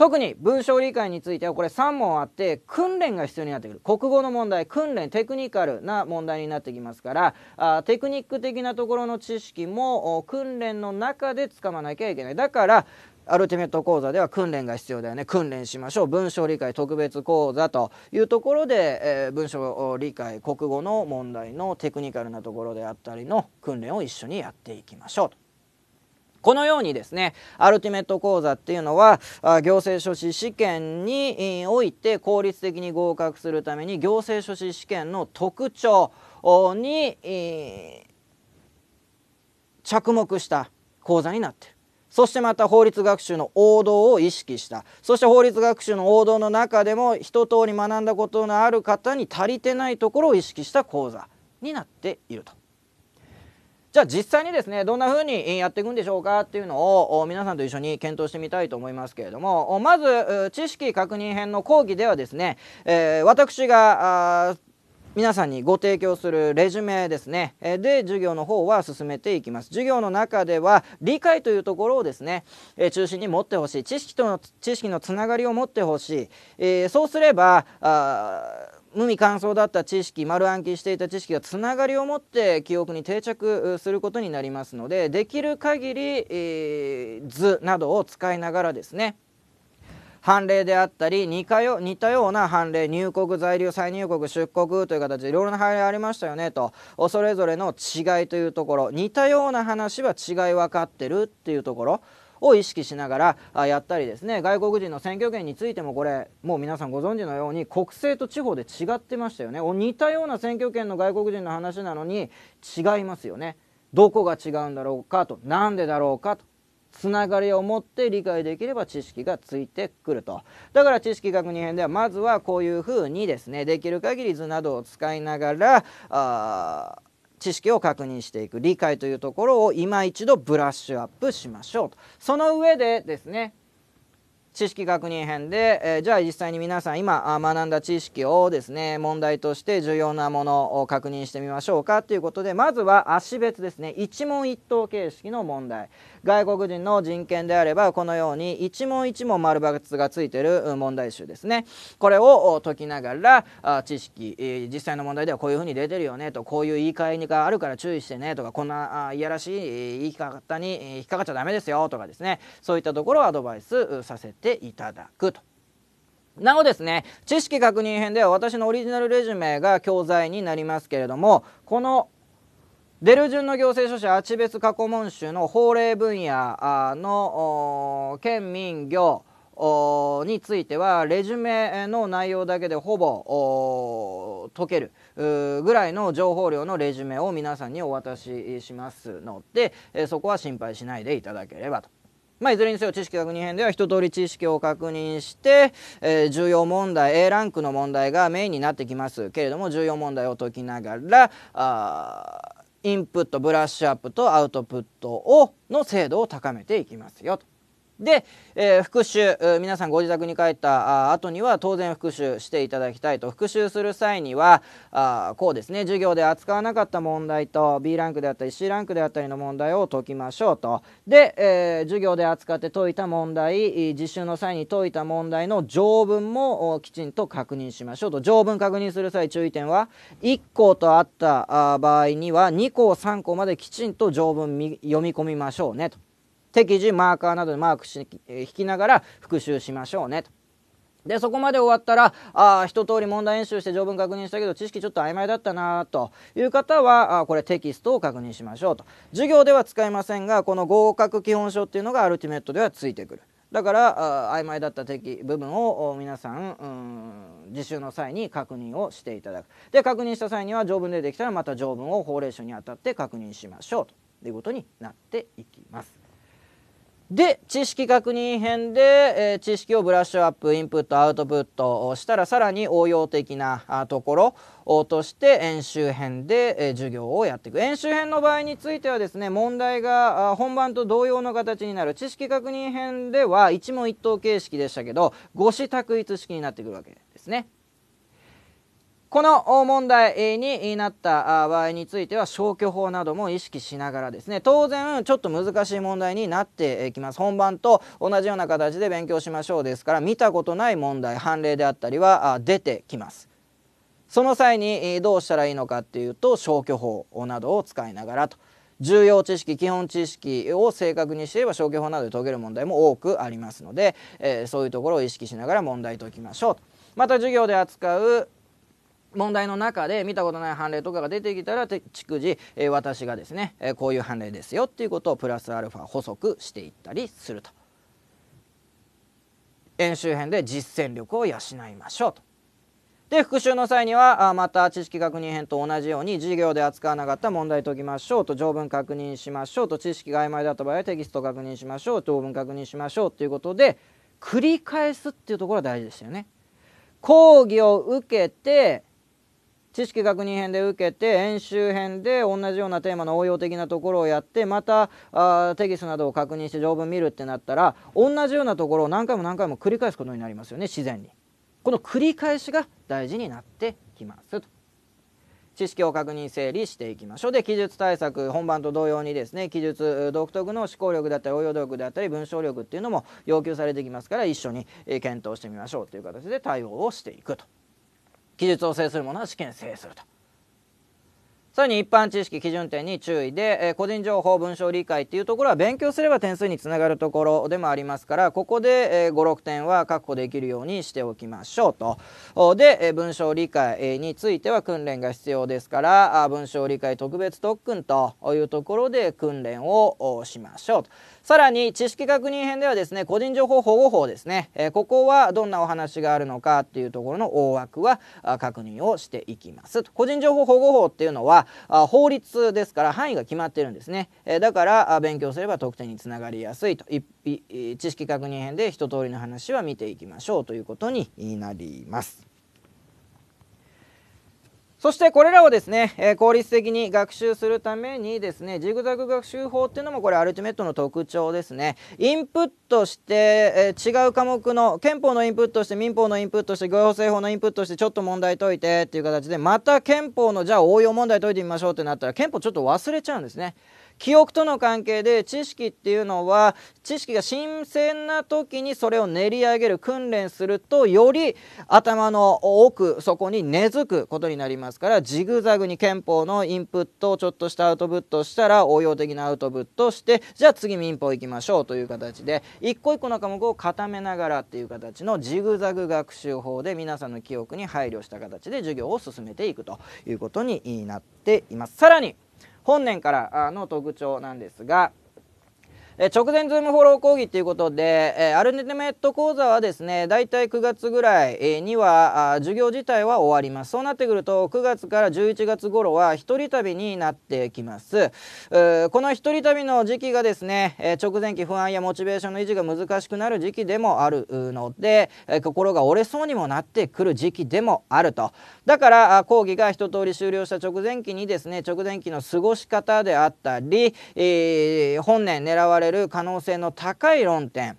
特に文章理解についてはこれ3問あって訓練が必要になってくる国語の問題訓練テクニカルな問題になってきますからあテクニック的なところの知識も訓練の中でつかまなきゃいけないだからアルティメット講座では訓練が必要だよね訓練しましょう文章理解特別講座というところで、えー、文章理解国語の問題のテクニカルなところであったりの訓練を一緒にやっていきましょうと。このようにですね、アルティメット講座っていうのは、行政書士試験において効率的に合格するために、行政書士試験の特徴に着目した講座になっている。そしてまた法律学習の王道を意識したそして法律学習の王道の中でも一通り学んだことのある方に足りてないところを意識した講座になっていると。じゃあ実際にですねどんな風にやっていくんでしょうかっていうのを皆さんと一緒に検討してみたいと思いますけれどもまず知識確認編の講義ではですね、えー、私が皆さんにご提供するレジュメですねで授業の方は進めていきます授業の中では理解というところをですね中心に持ってほしい知識との知識のつながりを持ってほしいそうすれば無味乾燥だった知識丸暗記していた知識がつながりを持って記憶に定着することになりますのでできる限り、えー、図などを使いながらですね判例であったり似よ似たような判例入国在留再入国出国という形でいろいろな判例ありましたよねとそれぞれの違いというところ似たような話は違い分かってるっていうところを意識しながらやったりですね外国人の選挙権についてもこれもう皆さんご存知のように国政と地方で違ってましたよね似たような選挙権の外国人の話なのに違いますよねどこが違うんだろうかと何でだろうかとつながりを持って理解できれば知識がついてくるとだから知識学2編ではまずはこういうふうにですねできる限り図などを使いながらあ知識を確認していく理解というところを今一度ブラッシュアップしましょうとその上でですね知識確認編で、えー、じゃあ実際に皆さん今学んだ知識をですね問題として重要なものを確認してみましょうかということでまずは足別ですね一問一答形式の問題外国人の人権であればこのように一問一問丸ツがついてる問題集ですねこれを解きながら知識実際の問題ではこういうふうに出てるよねとこういう言い換えがあるから注意してねとかこんないやらしい言い方に引っかかっちゃダメですよとかですねそういったところをアドバイスさせていただくと。なおですね知識確認編では私のオリジナルレジュメが教材になりますけれどもこの出る順の行政書士チベ別過去問集の法令分野の県民業についてはレジュメの内容だけでほぼ解けるぐらいの情報量のレジュメを皆さんにお渡ししますのでそこは心配しないでいただければと。まあ、いずれにせよ知識確認編では一通り知識を確認して、えー、重要問題 A ランクの問題がメインになってきますけれども重要問題を解きながらあインプットブラッシュアップとアウトプットをの精度を高めていきますよとで、えー、復習皆さんご自宅に帰った後には当然復習していただきたいと復習する際にはあこうですね授業で扱わなかった問題と B ランクであったり C ランクであったりの問題を解きましょうとで、えー、授業で扱って解いた問題実習の際に解いた問題の条文もきちんと確認しましょうと条文確認する際注意点は1項とあった場合には2項3項まできちんと条文読み込みましょうねと。適時マーカーなどでマークし引きながら復習しましょうねと。でそこまで終わったらあ一通り問題演習して条文確認したけど知識ちょっと曖昧だったなという方はあこれテキストを確認しましょうと授業では使いませんがこの合格基本書っていうのがアルティメットではついてくるだからあ曖昧だった部分を皆さん自習の際に確認をしていただくで確認した際には条文でできたらまた条文を法令書にあたって確認しましょうということになっていきますで知識確認編で、えー、知識をブラッシュアップインプットアウトプットをしたらさらに応用的なところとして演習編で、えー、授業をやっていく演習編の場合についてはですね問題が本番と同様の形になる知識確認編では一問一答形式でしたけど誤子択一式になってくるわけですね。この問題になった場合については消去法なども意識しながらですね当然ちょっと難しい問題になってきます本番と同じような形で勉強しましょうですから見たことない問題判例であったりは出てきますその際にどうしたらいいのかっていうと消去法などを使いながらと重要知識基本知識を正確にしていれば消去法などで解ける問題も多くありますので、えそういうところを意識しながら問題解きましょうまた授業で扱う問題の中で見たことない判例とかが出てきたら逐次、えー、私がですね、えー、こういう判例ですよっていうことをプラスアルファ補足していったりすると演習編で実践力を養いましょうと。で復習の際にはまた知識確認編と同じように授業で扱わなかった問題解きましょうと条文確認しましょうと知識が曖昧だった場合はテキスト確認しましょう条文確認しましょうということで繰り返すっていうところが大事でしたよね。講義を受けて知識確認編で受けて演習編で同じようなテーマの応用的なところをやってまたあテキストなどを確認して条文見るってなったら同じようなところを何回も何回も繰り返すことになりますよね自然に。この繰り返しが大事になってきますと。知識を確認整理していきましょうで記述対策本番と同様にですね記述独特の思考力だったり応用力だったり文章力っていうのも要求されてきますから一緒に検討してみましょうという形で対応をしていくと。記述を制する者は試験制すると。さらに一般知識基準点に注意で、え個人情報文章理解っていうところは勉強すれば点数につながるところでもありますからここで、え56点は確保できるようにしておきましょうと。で、え文章理解については訓練が必要ですから文章理解特別特訓というところで訓練をしましょうと。さらに知識確認編ではですね個人情報保護法ですね、えー、ここはどんなお話があるのかっていうところの大枠は確認をしていきます個人情報保護法っていうのは法律ですから範囲が決まってるんですね、えー、だから勉強すれば得点につながりやすいと知識確認編で一通りの話は見ていきましょうということになります。そしてこれらをですね、えー、効率的に学習するためにですね、ジグザグ学習法っていうのもこれアルティメットの特徴ですね。インプットして、えー、違う科目の、憲法のインプットして、民法のインプットして、行政法のインプットして、ちょっと問題解いてっていう形で、また憲法のじゃあ応用問題解いてみましょうってなったら、憲法ちょっと忘れちゃうんですね。記憶との関係で知識っていうのは知識が新鮮な時にそれを練り上げる訓練するとより頭の奥そこに根付くことになりますからジグザグに憲法のインプットをちょっとしたアウトプットしたら応用的なアウトプットしてじゃあ次民法行きましょうという形で一個一個の科目を固めながらっていう形のジグザグ学習法で皆さんの記憶に配慮した形で授業を進めていくということになっています。さらに本年からの特徴なんですがえ直前ズームフォロー講義ということで、えアルティメット講座はですね、大体9月ぐらいには、あ授業自体は終わります。そうなってくると、9月から11月頃は一人旅になってきます。この一人旅の時期がですね、え直前期不安やモチベーションの維持が難しくなる時期でもあるので、え心が折れそうにもなってくる時期でもあると。だから、講義が一通り終了した直前期にですね、直前期の過ごし方であったり、えー、本年狙われるる可能性の高い論点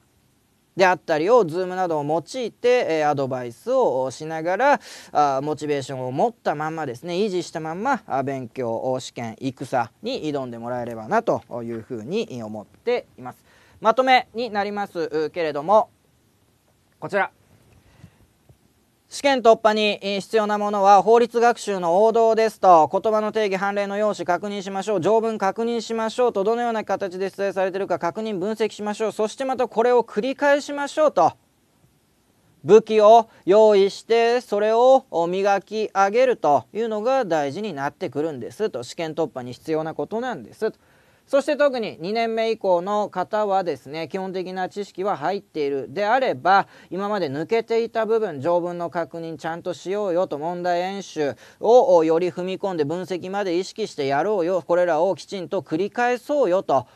であったりを Zoom などを用いて、えアドバイスをしながらあモチベーションを持ったまんまですね維持したまんま勉強試験戦に挑んでもらえればなというふうに思っています。まとめになりますけれどもこちら試験突破に必要なものは法律学習の王道ですと言葉の定義判例の用紙確認しましょう条文確認しましょうとどのような形で出題されているか確認分析しましょうそしてまたこれを繰り返しましょうと武器を用意してそれを磨き上げるというのが大事になってくるんですと試験突破に必要なことなんですと。そして特に2年目以降の方はですね基本的な知識は入っているであれば今まで抜けていた部分条文の確認ちゃんとしようよと問題演習をより踏み込んで分析まで意識してやろうよこれらをきちんと繰り返そうよと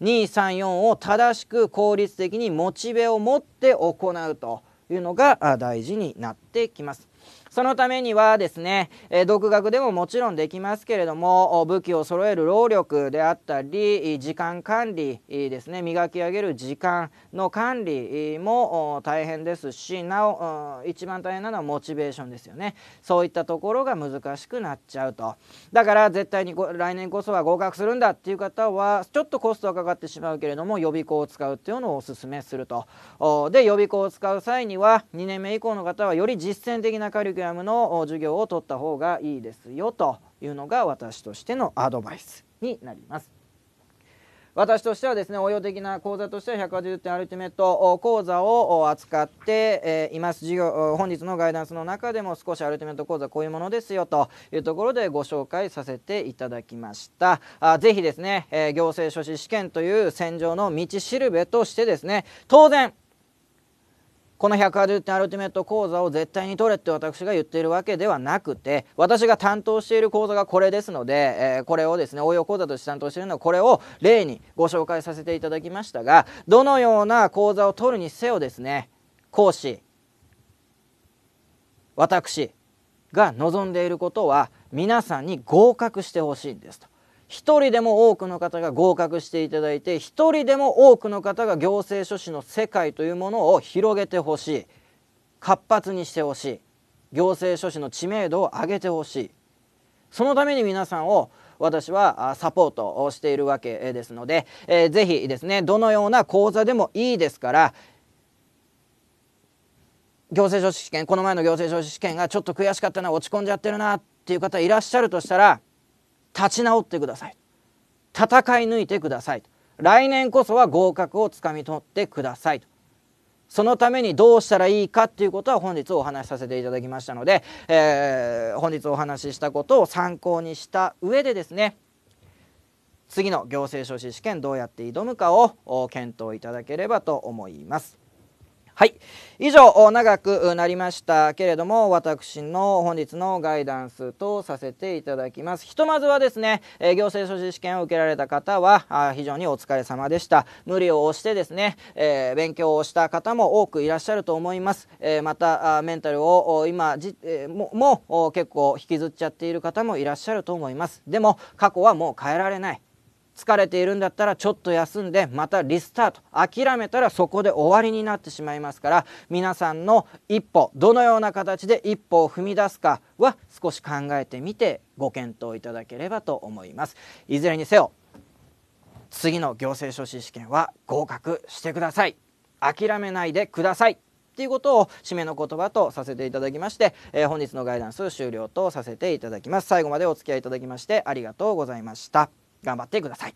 234を正しく効率的にモチベを持って行うというのが大事になってきます。そのためにはですね、え独学でももちろんできますけれども武器を揃える労力であったり時間管理ですね磨き上げる時間の管理も大変ですしなお一番大変なのはモチベーションですよねそういったところが難しくなっちゃうとだから絶対に来年こそは合格するんだっていう方はちょっとコストはかかってしまうけれども予備校を使うっていうのをおすすめするとで予備校を使う際には2年目以降の方はより実践的なカリキュグアムの授業を取った方がいいですよというのが私としてのアドバイスになります。私としてはですね応用的な講座としては180点アルティメット講座を扱っています授業本日のガイダンスの中でも少しアルティメット講座こういうものですよというところでご紹介させていただきましたあぜひですね、え行政書士試験という戦場の道しるべとしてですね当然この180アルティメット講座を絶対に取れって私が言っているわけではなくて私が担当している講座がこれですので、えー、これをですね応用講座として担当しているのはこれを例にご紹介させていただきましたがどのような講座を取るにせよですね講師私が望んでいることは皆さんに合格してほしいんですと。一人でも多くの方が合格していただいて一人でも多くの方が行政書士の世界というものを広げてほしい活発にしてほしい行政書士の知名度を上げてほしいそのために皆さんを私はサポートをしているわけですので、えー、ぜひですねどのような講座でもいいですから行政書士試験この前の行政書士試験がちょっと悔しかったな落ち込んじゃってるなっていう方いらっしゃるとしたら立ち直ってください戦い抜いてください来年こそは合格をつかみ取ってくださいそのためにどうしたらいいかっていうことは本日お話しさせていただきましたので、えー、本日お話ししたことを参考にした上でですね次の行政書士試験どうやって挑むかを検討いただければと思います。はい。以上、長くなりましたけれども、私の本日のガイダンスとさせていただきます。ひとまずはですね、え行政書士試験を受けられた方はあ、非常にお疲れ様でした。無理を押してですね、え勉強をした方も多くいらっしゃると思います。えまたあ、メンタルを今じ、えもも結構引きずっちゃっている方もいらっしゃると思います。でも、過去はもう変えられない。疲れているんだったらちょっと休んでまたリスタート諦めたらそこで終わりになってしまいますから皆さんの一歩どのような形で一歩を踏み出すかは少し考えてみてご検討いただければと思いますいずれにせよ次の行政書士試験は合格してください諦めないでくださいっていうことを締めの言葉とさせていただきまして、えー、本日のガイダンス終了とさせていただきます最後までお付き合いいただきましてありがとうございました頑張ってください。